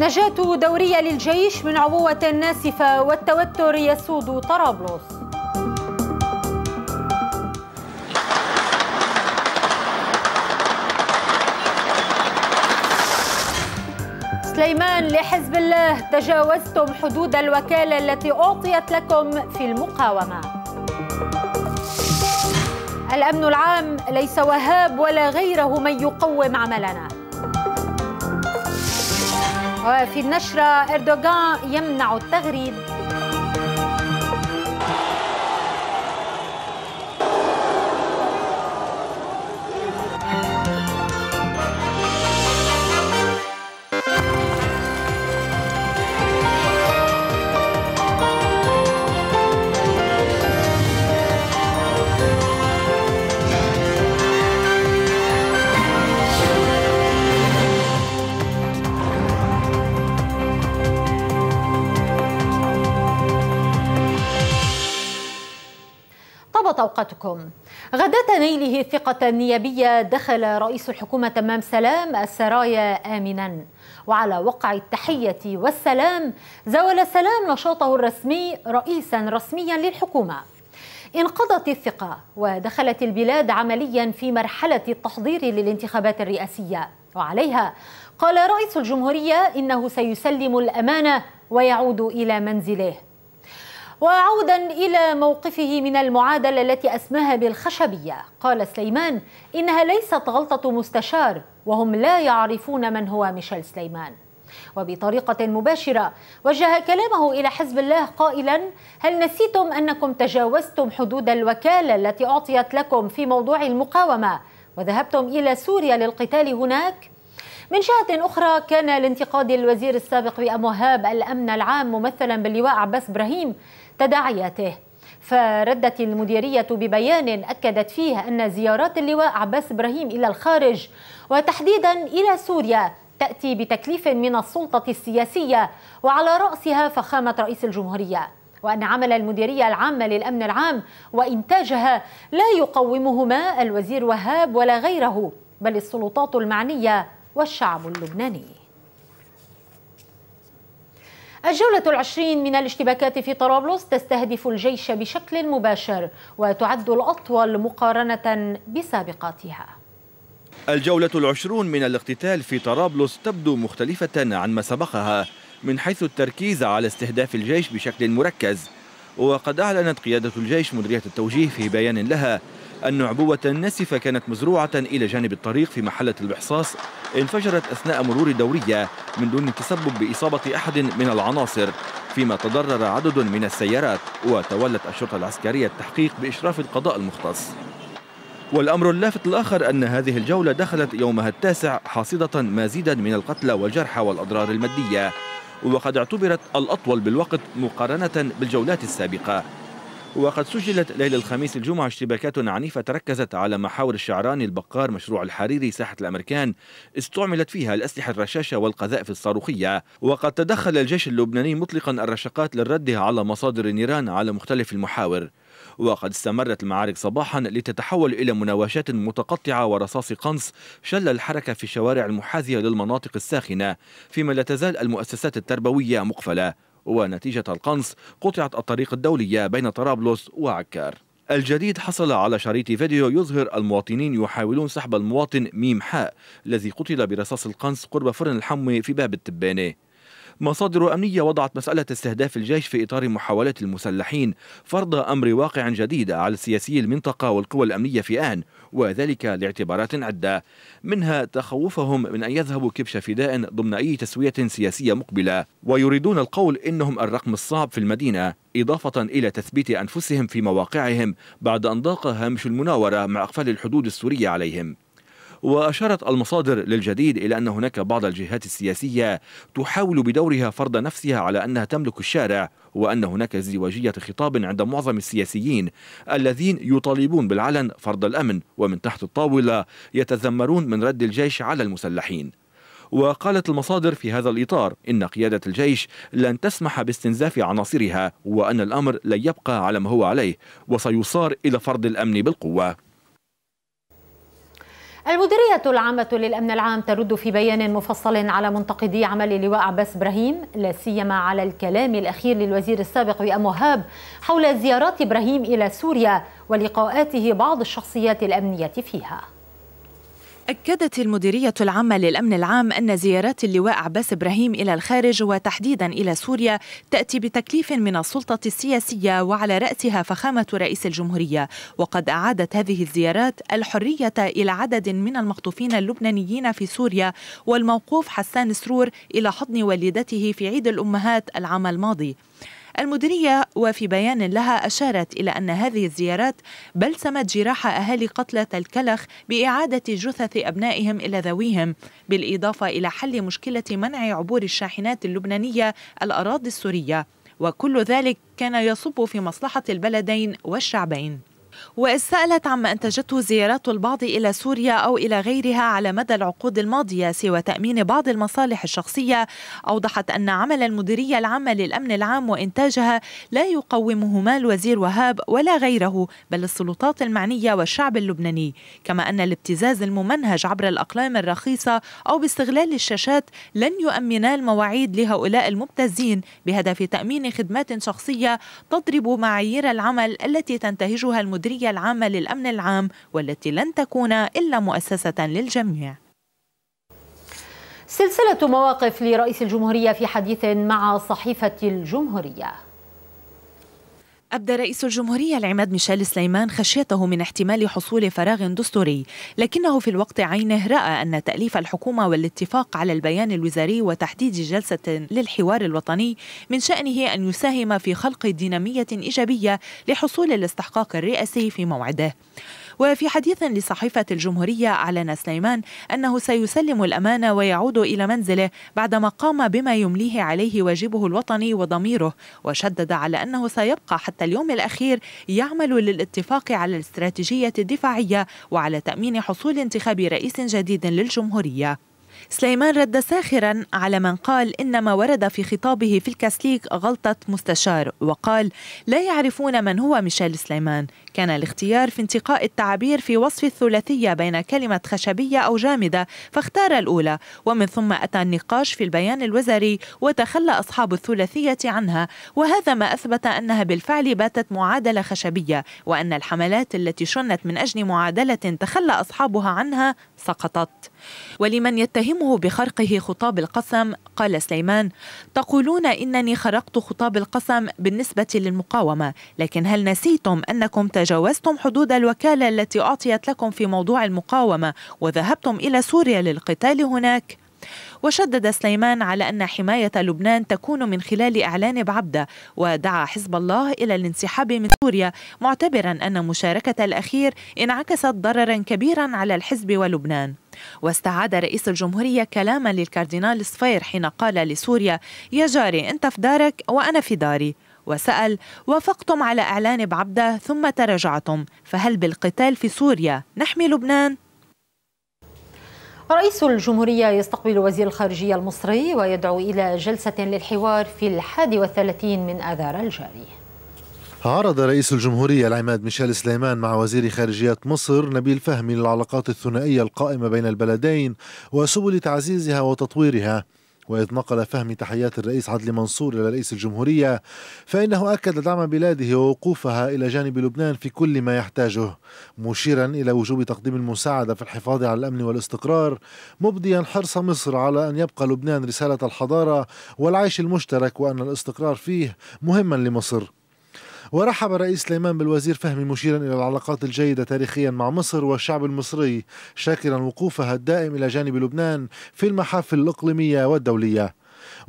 نجاة دورية للجيش من عبوة ناسفة والتوتر يسود طرابلس سليمان لحزب الله تجاوزتم حدود الوكالة التي أعطيت لكم في المقاومة الأمن العام ليس وهاب ولا غيره من يقوم عملنا وفي النشرة أردوغان يمنع التغريد أوقاتكم غداة نيله الثقة النيابية دخل رئيس الحكومة تمام سلام السرايا آمنا وعلى وقع التحية والسلام زاول سلام نشاطه الرسمي رئيسا رسميا للحكومة انقضت الثقة ودخلت البلاد عمليا في مرحلة التحضير للانتخابات الرئاسية وعليها قال رئيس الجمهورية إنه سيسلم الأمانة ويعود إلى منزله وعودا إلى موقفه من المعادلة التي أسماها بالخشبية قال سليمان إنها ليست غلطة مستشار وهم لا يعرفون من هو ميشيل سليمان وبطريقة مباشرة وجه كلامه إلى حزب الله قائلا هل نسيتم أنكم تجاوزتم حدود الوكالة التي أعطيت لكم في موضوع المقاومة وذهبتم إلى سوريا للقتال هناك؟ من جهة أخرى كان لانتقاد الوزير السابق بأم وهاب الأمن العام ممثلا باللواء عباس إبراهيم تداعياته فردت المديرية ببيان أكدت فيه أن زيارات اللواء عباس إبراهيم إلى الخارج وتحديدا إلى سوريا تأتي بتكليف من السلطة السياسية وعلى رأسها فخامة رئيس الجمهورية وأن عمل المديرية العامة للأمن العام وإنتاجها لا يقومهما الوزير وهاب ولا غيره بل السلطات المعنية والشعب اللبناني الجولة العشرين من الاشتباكات في طرابلس تستهدف الجيش بشكل مباشر وتعد الأطول مقارنة بسابقاتها الجولة العشرون من الاقتتال في طرابلس تبدو مختلفة عن ما سبقها من حيث التركيز على استهداف الجيش بشكل مركز وقد أعلنت قيادة الجيش مديرية التوجيه في بيان لها أن عبوة ناسفة كانت مزروعة إلى جانب الطريق في محلة البحصاص انفجرت أثناء مرور دورية من دون تسبب بإصابة أحد من العناصر فيما تضرر عدد من السيارات وتولت الشرطة العسكرية التحقيق بإشراف القضاء المختص والأمر اللافت الآخر أن هذه الجولة دخلت يومها التاسع حاصدة مزيدا من القتلى والجرحى والأضرار المادية وقد اعتبرت الأطول بالوقت مقارنة بالجولات السابقة وقد سجلت ليلة الخميس الجمعة اشتباكات عنيفة تركزت على محاور الشعراني البقار مشروع الحريري ساحة الأمريكان استعملت فيها الأسلحة الرشاشة والقذائف الصاروخية وقد تدخل الجيش اللبناني مطلقا الرشقات للرد على مصادر النيران على مختلف المحاور وقد استمرت المعارك صباحا لتتحول إلى مناوشات متقطعة ورصاص قنص شل الحركة في الشوارع المحاذية للمناطق الساخنة فيما لا تزال المؤسسات التربوية مقفلة ونتيجة القنص قطعت الطريق الدولية بين طرابلس وعكار الجديد حصل على شريط فيديو يظهر المواطنين يحاولون سحب المواطن ميم حاء الذي قتل برصاص القنص قرب فرن الحموي في باب التبانه مصادر أمنية وضعت مسألة استهداف الجيش في إطار محاولات المسلحين فرض أمر واقع جديد على سياسي المنطقة والقوى الأمنية في آن وذلك لاعتبارات عدة منها تخوفهم من أن يذهبوا كبش فداء ضمن أي تسوية سياسية مقبلة ويريدون القول إنهم الرقم الصعب في المدينة إضافة إلى تثبيت أنفسهم في مواقعهم بعد أن ضاق هامش المناورة مع أقفال الحدود السورية عليهم وأشارت المصادر للجديد إلى أن هناك بعض الجهات السياسية تحاول بدورها فرض نفسها على أنها تملك الشارع وأن هناك ازدواجية خطاب عند معظم السياسيين الذين يطالبون بالعلن فرض الأمن ومن تحت الطاولة يتذمرون من رد الجيش على المسلحين وقالت المصادر في هذا الإطار إن قيادة الجيش لن تسمح باستنزاف عناصرها وأن الأمر لن يبقى على ما هو عليه وسيصار إلى فرض الأمن بالقوة المديرية العامة للأمن العام ترد في بيان مفصل على منتقدي عمل لواء عباس إبراهيم لا سيما على الكلام الأخير للوزير السابق بأموهاب وهاب حول زيارات إبراهيم إلى سوريا ولقاءاته بعض الشخصيات الأمنية فيها أكدت المديرية العامة للأمن العام أن زيارات اللواء عباس إبراهيم إلى الخارج وتحديدا إلى سوريا تأتي بتكليف من السلطة السياسية وعلى رأسها فخامة رئيس الجمهورية وقد أعادت هذه الزيارات الحرية إلى عدد من المخطوفين اللبنانيين في سوريا والموقوف حسان سرور إلى حضن والدته في عيد الأمهات العام الماضي المديرية وفي بيان لها أشارت إلى أن هذه الزيارات بلسمت جراح أهالي قتلى الكلخ بإعادة جثث أبنائهم إلى ذويهم بالإضافة إلى حل مشكلة منع عبور الشاحنات اللبنانية الأراضي السورية وكل ذلك كان يصب في مصلحة البلدين والشعبين وإذ سألت عما أنتجته زيارات البعض إلى سوريا أو إلى غيرها على مدى العقود الماضية سوى تأمين بعض المصالح الشخصية أوضحت أن عمل المديرية العامة للأمن العام وإنتاجها لا يقومهما الوزير وهاب ولا غيره بل السلطات المعنية والشعب اللبناني كما أن الابتزاز الممنهج عبر الأقلام الرخيصة أو باستغلال الشاشات لن يؤمنا المواعيد لهؤلاء المبتزين بهدف تأمين خدمات شخصية تضرب معايير العمل التي تنتهجها المديرية المديرية العامة للأمن العام والتي لن تكون إلا مؤسسة للجميع سلسلة مواقف لرئيس الجمهورية في حديث مع صحيفة الجمهورية أبدى رئيس الجمهورية العماد ميشيل سليمان خشيته من احتمال حصول فراغ دستوري، لكنه في الوقت عينه رأى أن تأليف الحكومة والاتفاق على البيان الوزاري وتحديد جلسة للحوار الوطني من شأنه أن يساهم في خلق دينامية إيجابية لحصول الاستحقاق الرئاسي في موعده. وفي حديث لصحيفة الجمهورية أعلن سليمان أنه سيسلم الأمانة ويعود إلى منزله بعدما قام بما يمليه عليه واجبه الوطني وضميره وشدد على أنه سيبقى حتى اليوم الأخير يعمل للاتفاق على الاستراتيجية الدفاعية وعلى تأمين حصول انتخاب رئيس جديد للجمهورية سليمان رد ساخرا على من قال إن ما ورد في خطابه في الكاسليك غلطة مستشار وقال لا يعرفون من هو ميشيل سليمان كان الاختيار في انتقاء التعابير في وصف الثلاثية بين كلمة خشبية أو جامدة فاختار الأولى ومن ثم أتى النقاش في البيان الوزاري وتخلى أصحاب الثلاثية عنها وهذا ما أثبت أنها بالفعل باتت معادلة خشبية وأن الحملات التي شنت من أجل معادلة تخلى أصحابها عنها سقطت ولمن يتهمه بخرقه خطاب القسم قال سليمان تقولون إنني خرقت خطاب القسم بالنسبة للمقاومة لكن هل نسيتم أنكم تجاوزتم حدود الوكالة التي أعطيت لكم في موضوع المقاومة وذهبتم إلى سوريا للقتال هناك وشدد سليمان على أن حماية لبنان تكون من خلال إعلان بعبدة ودعا حزب الله إلى الانسحاب من سوريا معتبرا أن مشاركة الأخير انعكست ضررا كبيرا على الحزب ولبنان واستعاد رئيس الجمهورية كلاما للكاردينال صفير حين قال لسوريا يا جاري أنت في دارك وأنا في داري وسأل وافقتم على إعلان بعبدة ثم تراجعتم فهل بالقتال في سوريا نحمي لبنان؟ رئيس الجمهورية يستقبل وزير الخارجية المصري ويدعو إلى جلسة للحوار في الحادي والثلاثين من آذار الجاري عرض رئيس الجمهورية العماد ميشيل سليمان مع وزير خارجية مصر نبيل فهمي للعلاقات الثنائية القائمة بين البلدين وسبل تعزيزها وتطويرها وإذ نقل فهمي تحيات الرئيس عدلي منصور إلى رئيس الجمهورية فإنه أكد دعم بلاده ووقوفها إلى جانب لبنان في كل ما يحتاجه مشيرا إلى وجوب تقديم المساعدة في الحفاظ على الأمن والاستقرار مبديا حرص مصر على أن يبقى لبنان رسالة الحضارة والعيش المشترك وأن الاستقرار فيه مهما لمصر ورحب الرئيس سليمان بالوزير فهمي مشيرا إلى العلاقات الجيدة تاريخيا مع مصر والشعب المصري شاكرا وقوفها الدائم إلى جانب لبنان في المحافل الإقليمية والدولية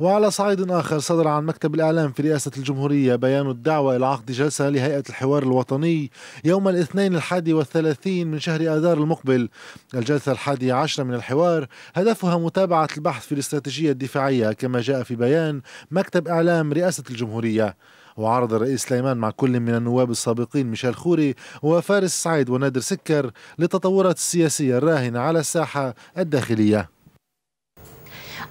وعلى صعيد آخر صدر عن مكتب الإعلام في رئاسة الجمهورية بيان الدعوة إلى عقد جلسة لهيئة الحوار الوطني يوم الاثنين الحادي والثلاثين من شهر آذار المقبل الجلسة الحادية عشرة من الحوار هدفها متابعة البحث في الاستراتيجية الدفاعية كما جاء في بيان مكتب إعلام رئاسة الجمهورية وعرض الرئيس سليمان مع كل من النواب السابقين ميشيل خوري وفارس سعيد ونادر سكر للتطورات السياسية الراهنة على الساحة الداخلية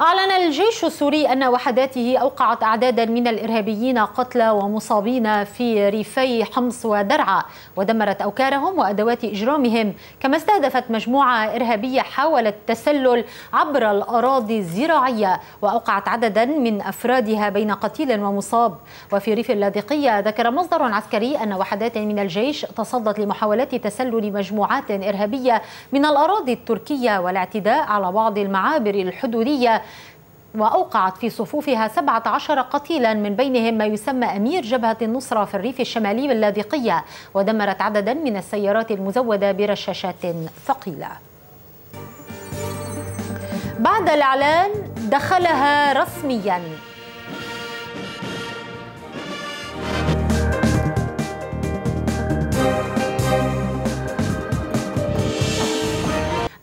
أعلن الجيش السوري أن وحداته أوقعت أعدادا من الإرهابيين قتلى ومصابين في ريفي حمص ودرعا ودمرت أوكارهم وأدوات إجرامهم كما استهدفت مجموعة إرهابية حاولت التسلل عبر الأراضي الزراعية وأوقعت عددا من أفرادها بين قتيل ومصاب وفي ريف اللاذقية ذكر مصدر عسكري أن وحدات من الجيش تصدت لمحاولات تسلل مجموعات إرهابية من الأراضي التركية والاعتداء على بعض المعابر الحدودية وأوقعت في صفوفها 17 قتيلا من بينهم ما يسمى أمير جبهة النصرة في الريف الشمالي اللاذقية ودمرت عددا من السيارات المزودة برشاشات ثقيلة بعد الإعلان دخلها رسمياً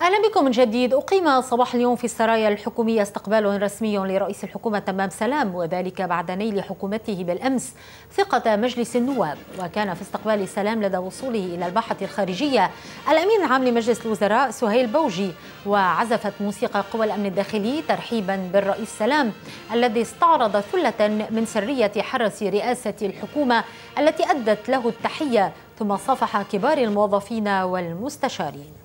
أهلا بكم من جديد أقيم صباح اليوم في السرايا الحكومية استقبال رسمي لرئيس الحكومة تمام سلام وذلك بعد نيل حكومته بالأمس ثقة مجلس النواب وكان في استقبال سلام لدى وصوله إلى الباحة الخارجية الأمين العام لمجلس الوزراء سهيل بوجي وعزفت موسيقى قوى الأمن الداخلي ترحيبا بالرئيس سلام الذي استعرض ثلة من سرية حرس رئاسة الحكومة التي أدت له التحية ثم صافح كبار الموظفين والمستشارين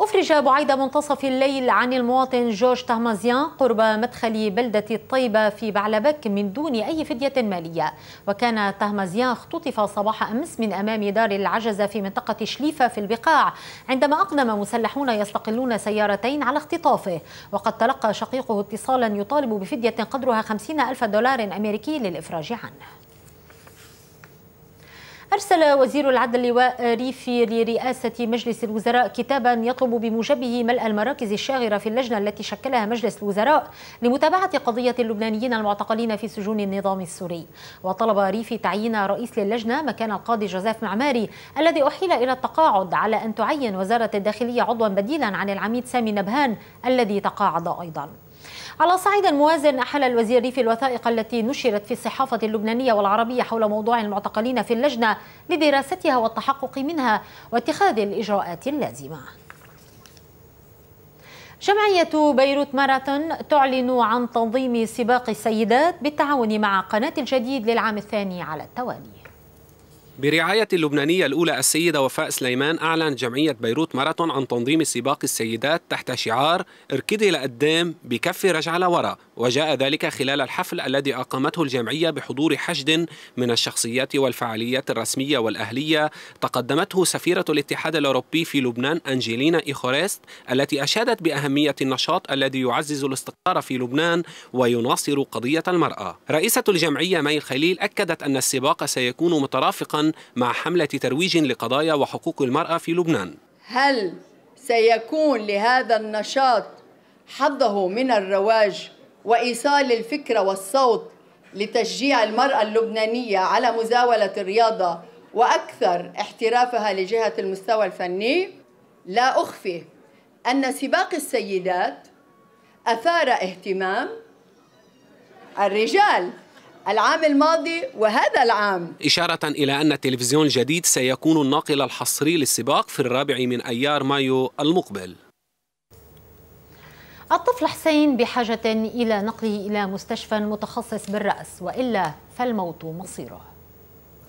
أفرج بعيد منتصف الليل عن المواطن جورج تهمازيان قرب مدخل بلدة الطيبة في بعلبك من دون أي فدية مالية وكان تهمازيان اختطف صباح أمس من أمام دار العجزة في منطقة شليفة في البقاع عندما أقدم مسلحون يستقلون سيارتين على اختطافه وقد تلقى شقيقه اتصالا يطالب بفدية قدرها 50 ألف دولار أمريكي للإفراج عنه أرسل وزير العدل اللواء ريفي لرئاسة مجلس الوزراء كتابا يطلب بموجبه ملء المراكز الشاغرة في اللجنة التي شكلها مجلس الوزراء لمتابعة قضية اللبنانيين المعتقلين في سجون النظام السوري وطلب ريفي تعيين رئيس للجنة مكان القاضي جوزيف معماري الذي أحيل إلى التقاعد على أن تعين وزارة الداخلية عضوا بديلا عن العميد سامي نبهان الذي تقاعد أيضا على صعيد موازن أحل الوزير ريفي الوثائق التي نشرت في الصحافة اللبنانية والعربية حول موضوع المعتقلين في اللجنة لدراستها والتحقق منها واتخاذ الإجراءات اللازمة جمعية بيروت ماراثون تعلن عن تنظيم سباق السيدات بالتعاون مع قناة الجديد للعام الثاني على التوالي برعاية اللبنانية الأولى السيدة وفاء سليمان أعلنت جمعية بيروت ماراثون عن تنظيم سباق السيدات تحت شعار اركضي لقدام بكفي رجع لورا وجاء ذلك خلال الحفل الذي أقامته الجمعية بحضور حشد من الشخصيات والفعاليات الرسمية والأهلية تقدمته سفيرة الاتحاد الأوروبي في لبنان أنجيلينا إيخوريست التي أشادت بأهمية النشاط الذي يعزز الاستقرار في لبنان ويناصر قضية المرأة رئيسة الجمعية ماي الخليل أكدت أن السباق سيكون مترافقا مع حملة ترويج لقضايا وحقوق المرأة في لبنان هل سيكون لهذا النشاط حظه من الرواج وإيصال الفكرة والصوت لتشجيع المرأة اللبنانية على مزاولة الرياضة وأكثر احترافها لجهة المستوى الفني لا أخفي أن سباق السيدات أثار اهتمام الرجال العام الماضي وهذا العام إشارة إلى أن التلفزيون الجديد سيكون الناقل الحصري للسباق في الرابع من أيار مايو المقبل الطفل حسين بحاجة إلى نقله إلى مستشفى متخصص بالرأس وإلا فالموت مصيره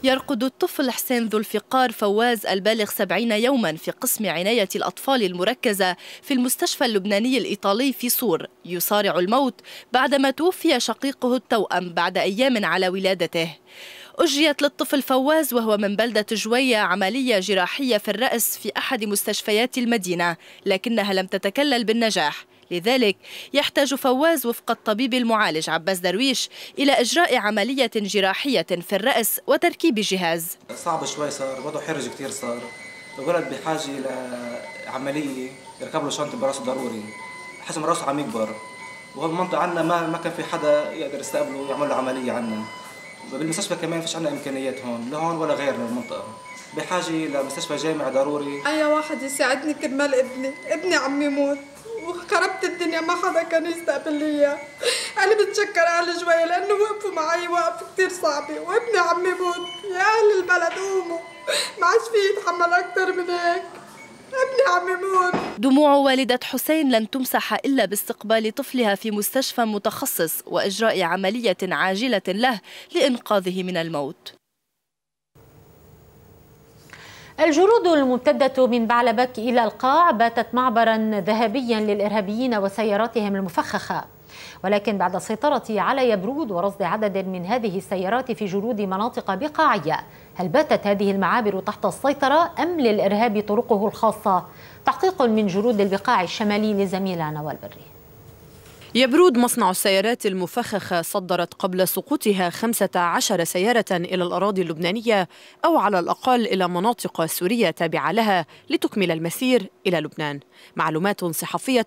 يرقد الطفل حسين ذو الفقار فواز البالغ سبعين يوما في قسم عناية الأطفال المركزة في المستشفى اللبناني الإيطالي في سور يصارع الموت بعدما توفي شقيقه التوأم بعد أيام على ولادته أجريت للطفل فواز وهو من بلدة جوية عملية جراحية في الرأس في أحد مستشفيات المدينة لكنها لم تتكلل بالنجاح لذلك يحتاج فواز وفق الطبيب المعالج عباس درويش إلى إجراء عملية جراحية في الرأس وتركيب جهاز صعب شوي صار وضعه حرج كثير صار الولد بحاجة عملية يركب له شنطة براسه ضروري حجم راسه عم يكبر وهالمنطقة عنا عندنا ما ما كان في حدا يقدر يستقبله ويعمل له عملية عنا بالمستشفى كمان فيش عندنا إمكانيات هون لا هون ولا غير المنطقة بحاجة لمستشفى جامعي ضروري أي واحد يساعدني كرمال ابني ابني عم يموت وخربت الدنيا ما حدا كان يستقبل لي انا بتشكر اهلي شوي لانه وقفوا معي وقف كثير صعب وابني عم يموت يا اهل البلد قوموا ما عادش في يتحمل اكثر من هيك ابني عم يموت دموع والدة حسين لن تمسح إلا باستقبال طفلها في مستشفى متخصص وإجراء عملية عاجلة له لإنقاذه من الموت الجرود الممتدة من بعلبك إلى القاع باتت معبرا ذهبيا للإرهابيين وسياراتهم المفخخة ولكن بعد السيطرة على يبرود ورصد عدد من هذه السيارات في جرود مناطق بقاعية هل باتت هذه المعابر تحت السيطرة أم للإرهاب طرقه الخاصة؟ تحقيق من جرود البقاع الشمالي لزميلنا نوال بري يبرود مصنع السيارات المفخخة صدرت قبل سقوطها 15 سيارة إلى الأراضي اللبنانية أو على الأقل إلى مناطق سورية تابعة لها لتكمل المسير إلى لبنان معلومات صحفية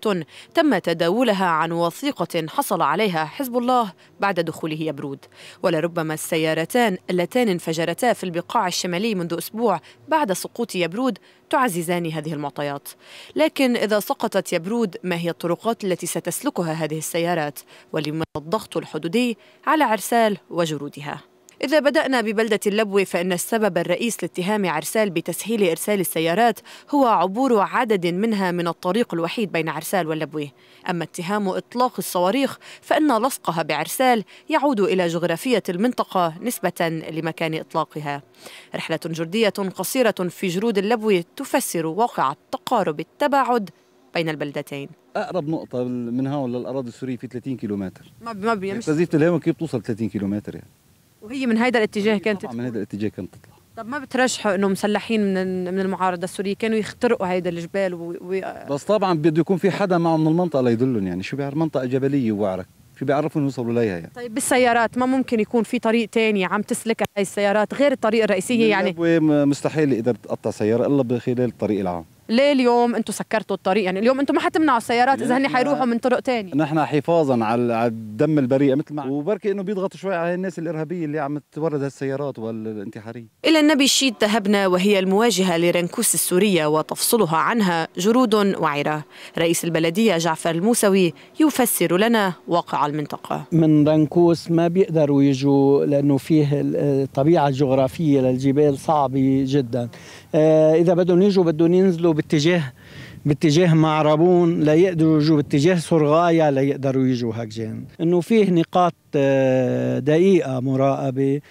تم تداولها عن وثيقة حصل عليها حزب الله بعد دخوله يبرود ولربما السيارتان اللتان انفجرتا في البقاع الشمالي منذ أسبوع بعد سقوط يبرود تعززان هذه المعطيات لكن إذا سقطت يبرود ما هي الطرقات التي ستسلكها هذه السيارات ولما الضغط الحدودي على عرسال وجرودها إذا بدأنا ببلدة اللبوة فإن السبب الرئيس لاتهام عرسال بتسهيل إرسال السيارات هو عبور عدد منها من الطريق الوحيد بين عرسال واللبوة أما اتهام إطلاق الصواريخ فإن لصقها بعرسال يعود إلى جغرافية المنطقة نسبة لمكان إطلاقها رحلة جردية قصيرة في جرود اللبوة تفسر واقع التقارب التباعد بين البلدتين اقرب نقطه من هون للاراضي السوريه في 30 كيلومتر ما بيمشي تزيد الهواء كيف بتوصل 30 كيلومتر يعني وهي من هذا الاتجاه كانت من هذا الاتجاه كانت تطلع طب ما بترشحوا انه مسلحين من من المعارضه السوريه كانوا يخترقوا هيدا الجبال و... و... بس طبعا بده يكون في حدا معه من المنطقه ليدلهم يعني شو بيعرف منطقه جبليه وعرك شو بيعرفهم يوصلوا ليها يعني طيب بالسيارات ما ممكن يكون في طريق ثاني عم تسلك هاي السيارات غير الطريق الرئيسيه يعني مستحيل اذا تقطع سياره الا بخلال الطريق العام ليه اليوم انتم سكرتوا الطريق يعني اليوم انتم ما حتمنعوا السيارات اذا هن حيروحوا من طرق ثانيه نحن حفاظا على الدم البريء مثل ما وبركي انه بيضغطوا شوي على الناس الارهابيه اللي عم تورد هالسيارات والانتحاريه الى النبي الشيد ذهبنا وهي المواجهه لرنكوس السوريه وتفصلها عنها جرود وعره رئيس البلديه جعفر الموسوي يفسر لنا واقع المنطقه من رنكوس ما بيقدروا يجوا لانه فيه الطبيعه الجغرافيه للجبال صعبه جدا آه، اذا بدهم يجوا بدهم ينزلوا باتجاه باتجاه معربون لا يقدروا يجوا باتجاه سرغايا لا يقدروا يجوا هكجان انه فيه نقاط آه، دقيقه مراقبه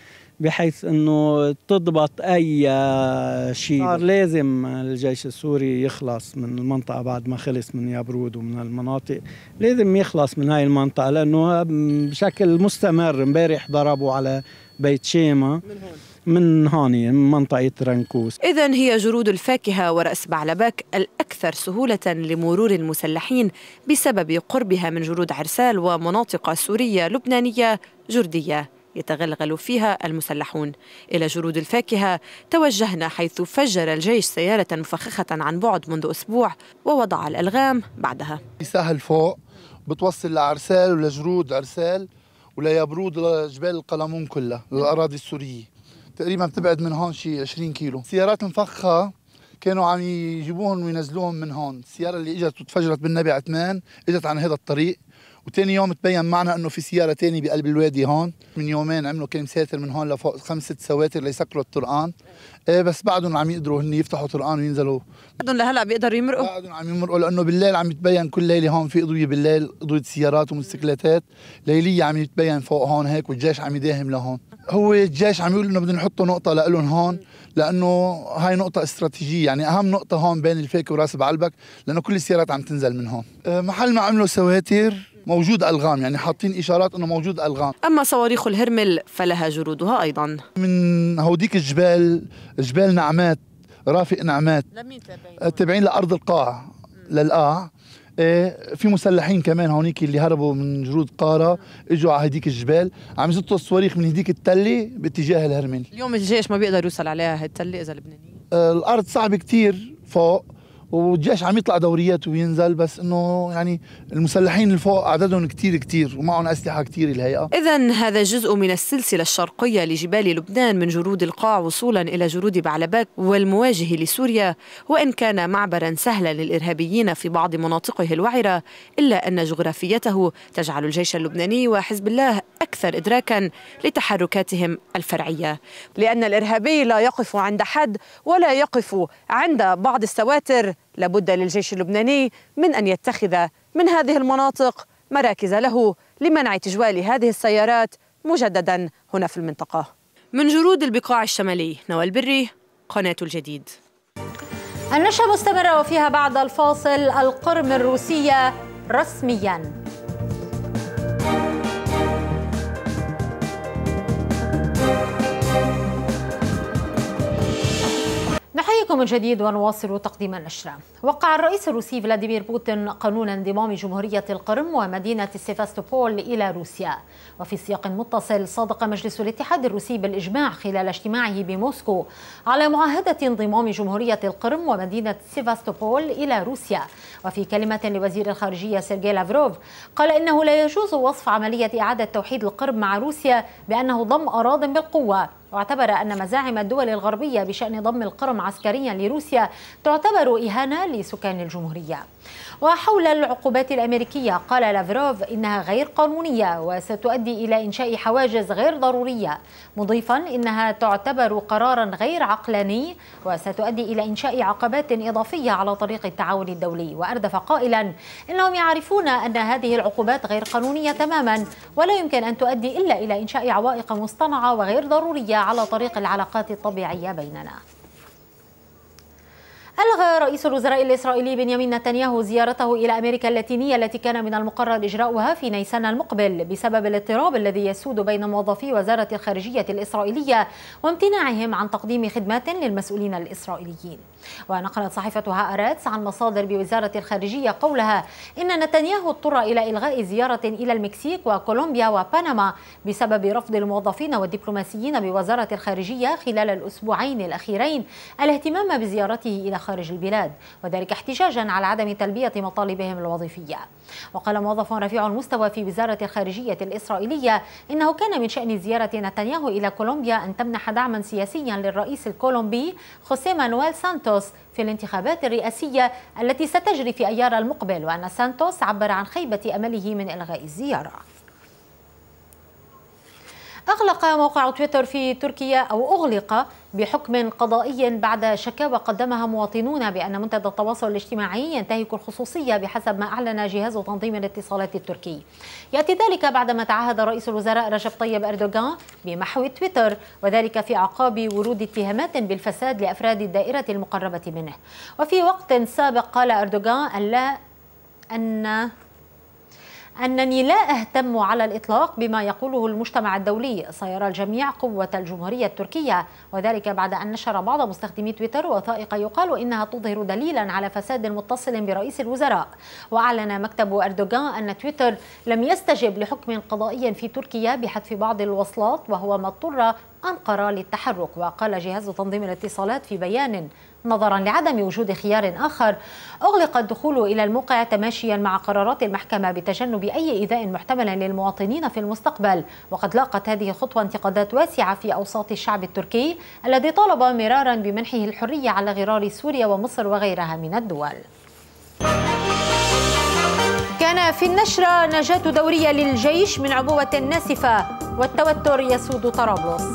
بحيث انه تضبط اي آه، شيء صار لازم الجيش السوري يخلص من المنطقه بعد ما خلص من يابرود ومن المناطق لازم يخلص من هاي المنطقه لانه بشكل مستمر امبارح ضربوا على بيت شيما من هون من هاني من منطقة رنكوس إذا هي جرود الفاكهة ورأس بعلبك الأكثر سهولة لمرور المسلحين بسبب قربها من جرود عرسال ومناطق سورية لبنانية جردية يتغلغل فيها المسلحون إلى جرود الفاكهة توجهنا حيث فجر الجيش سيارة مفخخة عن بعد منذ أسبوع ووضع الألغام بعدها سهل فوق بتوصل لعرسال ولجرود عرسال وليبرود جبال القلمون كلها للأراضي السورية تقريبا بتبعد من هون شي 20 كيلو سيارات مفخة كانوا عم يجيبوهم وينزلوهم من هون السيارة اللي اجت وتفجرت بالنبي عثمان اجت عن هذا الطريق وتاني يوم تبين معنا انه في سياره تاني بقلب الوادي هون من يومين عملوا كان مساتر من هون لفوق خمسه سواتر ليسكروا الطرقان إيه بس بعدهم عم يقدروا هن يفتحوا طرقان وينزلوا بعدهم لهلا بيقدروا يمرقوا بعدهم عم يمرقوا لانه بالليل عم يتبين كل ليله هون في قضيه بالليل قضيه سيارات ومستكلاتات ليليه عم يتبين فوق هون هيك والجيش عم يداهم لهون هو الجيش عم يقول انه بدنا يحطوا نقطه لهم هون لانه هاي نقطه استراتيجيه يعني اهم نقطه هون بين الفيك وراس بعلبك لانه كل السيارات عم تنزل من هون إيه، محل ما عملوا سواتر موجود الغام يعني حاطين اشارات انه موجود الغام اما صواريخ الهرمل فلها جرودها ايضا من هوديك الجبال جبال نعمات رافق نعمات لمين تابعين؟ آه، تابعين لارض القاع للقاع آه، في مسلحين كمان هونيك اللي هربوا من جرود قاره اجوا على هديك الجبال عم يزتوا الصواريخ من هديك التله باتجاه الهرمين اليوم الجيش ما بيقدر يوصل عليها هالتله اذا لبنانيين آه، الارض صعبه كثير فوق والجيش عم يطلع دوريات وينزل بس انه يعني المسلحين اللي فوق عددهم كثير كثير ومعهم اسلحه كثير الهيئه اذا هذا جزء من السلسله الشرقيه لجبال لبنان من جرود القاع وصولا الى جرود بعلبك والمواجهه لسوريا وان كان معبرا سهلا للارهابيين في بعض مناطقه الوعره الا ان جغرافيته تجعل الجيش اللبناني وحزب الله اكثر ادراكا لتحركاتهم الفرعيه لان الارهابي لا يقف عند حد ولا يقف عند بعض السواتر لابد للجيش اللبناني من أن يتخذ من هذه المناطق مراكز له لمنع تجوال هذه السيارات مجددا هنا في المنطقة من جرود البقاع الشمالي نوال البري قناة الجديد النشرة مستمرة وفيها بعد الفاصل القرم الروسية رسمياً thank you نحييكم من جديد ونواصل تقديم النشرة وقع الرئيس الروسي فلاديمير بوتين قانون انضمام جمهورية القرم ومدينة سيفاستوبول إلى روسيا وفي سياق متصل صادق مجلس الاتحاد الروسي بالإجماع خلال اجتماعه بموسكو على معاهدة انضمام جمهورية القرم ومدينة سيفاستوبول إلى روسيا وفي كلمة لوزير الخارجية سيرجي لافروف قال إنه لا يجوز وصف عملية إعادة توحيد القرم مع روسيا بأنه ضم أراضٍ بالقوة واعتبر أن مزاعم الدول الغربية بشأن ضم القرم عسكريا لروسيا تعتبر إهانة لسكان الجمهورية وحول العقوبات الأمريكية قال لافروف إنها غير قانونية وستؤدي إلى إنشاء حواجز غير ضرورية مضيفا إنها تعتبر قرارا غير عقلاني وستؤدي إلى إنشاء عقبات إضافية على طريق التعاون الدولي وأردف قائلا إنهم يعرفون أن هذه العقوبات غير قانونية تماما ولا يمكن أن تؤدي إلا إلى إنشاء عوائق مصطنعة وغير ضرورية على طريق العلاقات الطبيعية بيننا ألغى رئيس الوزراء الإسرائيلي بنيامين نتنياهو زيارته إلى أمريكا اللاتينية التي كان من المقرر إجراؤها في نيسان المقبل بسبب الاضطراب الذي يسود بين موظفي وزارة الخارجية الإسرائيلية وامتناعهم عن تقديم خدمات للمسؤولين الإسرائيليين ونقلت صحيفة هآراتس عن مصادر بوزارة الخارجية قولها إن نتنياهو اضطر إلى إلغاء زيارة إلى المكسيك وكولومبيا وبنما بسبب رفض الموظفين والدبلوماسيين بوزارة الخارجية خلال الأسبوعين الأخيرين الاهتمام بزيارته إلى خارج البلاد وذلك احتجاجا على عدم تلبية مطالبهم الوظيفية وقال موظف رفيع المستوى في وزارة الخارجية الإسرائيلية إنه كان من شأن زيارة نتنياهو إلى كولومبيا أن تمنح دعما سياسيا للرئيس الكولومبي خوسيه مانويل سانتو سانتوس في الانتخابات الرئاسية التي ستجري في أيار المقبل وأن سانتوس عبر عن خيبة أمله من إلغاء الزيارة أغلق موقع تويتر في تركيا أو أغلق بحكم قضائي بعد شكاوى قدمها مواطنون بأن منتدى التواصل الاجتماعي ينتهك الخصوصية بحسب ما أعلن جهاز تنظيم الاتصالات التركي يأتي ذلك بعدما تعهد رئيس الوزراء رجب طيب أردوغان بمحو تويتر وذلك في أعقاب ورود اتهامات بالفساد لأفراد الدائرة المقربة منه وفي وقت سابق قال أردوغان أن لا أن أنني لا أهتم على الإطلاق بما يقوله المجتمع الدولي سيرى الجميع قوة الجمهورية التركية وذلك بعد أن نشر بعض مستخدمي تويتر وثائق يقال إنها تظهر دليلا على فساد متصل برئيس الوزراء وأعلن مكتب أردوغان أن تويتر لم يستجب لحكم قضائي في تركيا بحذف بعض الوصلات وهو ما اضطر أنقرة للتحرك وقال جهاز تنظيم الاتصالات في بيان نظرا لعدم وجود خيار آخر أغلق الدخول إلى الموقع تماشيا مع قرارات المحكمة بتجنب أي إيذاء محتمل للمواطنين في المستقبل وقد لاقت هذه الخطوة انتقادات واسعة في أوساط الشعب التركي الذي طالب مرارا بمنحه الحرية على غرار سوريا ومصر وغيرها من الدول كان في النشرة نجاة دورية للجيش من عبوة ناسفة والتوتر يسود طرابلس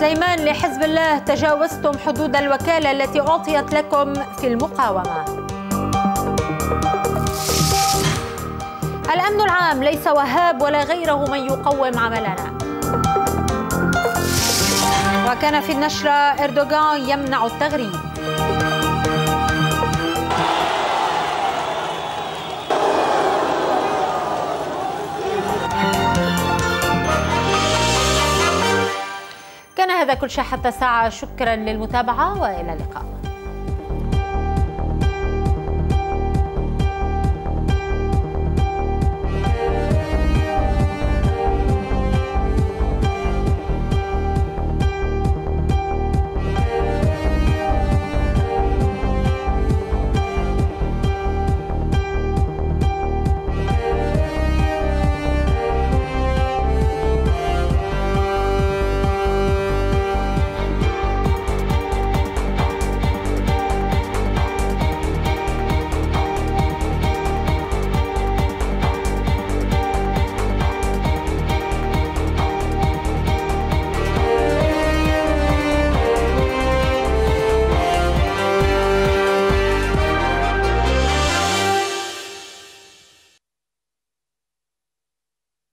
سليمان لحزب الله تجاوزتم حدود الوكالة التي أعطيت لكم في المقاومة الأمن العام ليس وهاب ولا غيره من يقوم عملنا وكان في النشرة إردوغان يمنع التغريب كان هذا كل شيء حتى الساعة شكرا للمتابعة وإلى اللقاء